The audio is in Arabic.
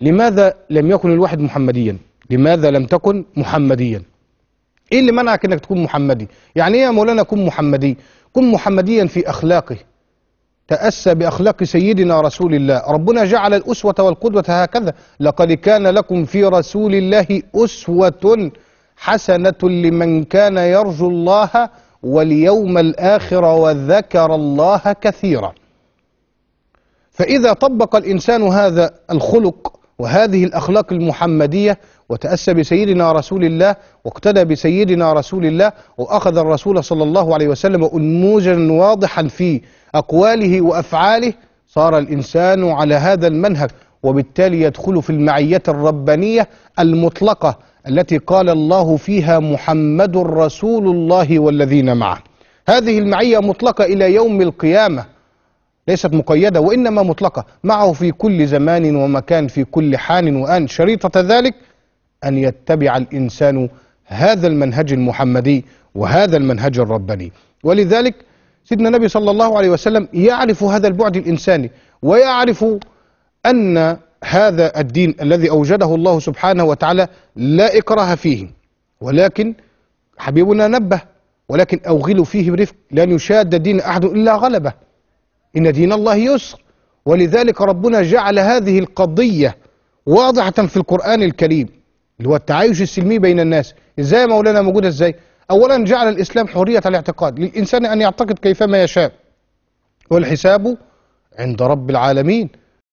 لماذا لم يكن الواحد محمديا لماذا لم تكن محمديا ايه اللي منعك انك تكون محمدي يعني ايه يا مولانا كن محمدي كن محمديا في اخلاقه تأسى بأخلاق سيدنا رسول الله ربنا جعل الأسوة والقدوة هكذا لقد كان لكم في رسول الله أسوة حسنة لمن كان يرجو الله واليوم الآخر وذكر الله كثيرا فإذا طبق الإنسان هذا الخلق وهذه الأخلاق المحمدية وتأسى بسيدنا رسول الله واقتدى بسيدنا رسول الله وأخذ الرسول صلى الله عليه وسلم أنموذجا واضحا في أقواله وأفعاله صار الإنسان على هذا المنهج وبالتالي يدخل في المعية الربانية المطلقة التي قال الله فيها محمد رسول الله والذين معه هذه المعية مطلقة إلى يوم القيامة ليست مقيدة وإنما مطلقة معه في كل زمان ومكان في كل حان وآن شريطة ذلك أن يتبع الإنسان هذا المنهج المحمدي وهذا المنهج الرباني ولذلك سيدنا النبي صلى الله عليه وسلم يعرف هذا البعد الإنساني ويعرف أن هذا الدين الذي أوجده الله سبحانه وتعالى لا إكراه فيه ولكن حبيبنا نبه ولكن أوغلوا فيه برفق لن يشاد دين أحد إلا غلبه إن دين الله يسر ولذلك ربنا جعل هذه القضية واضحة في القرآن الكريم اللي هو التعايش السلمي بين الناس إزاي مولانا موجودة إزاي أولا جعل الإسلام حرية الاعتقاد للإنسان أن يعتقد كيفما يشاء والحساب عند رب العالمين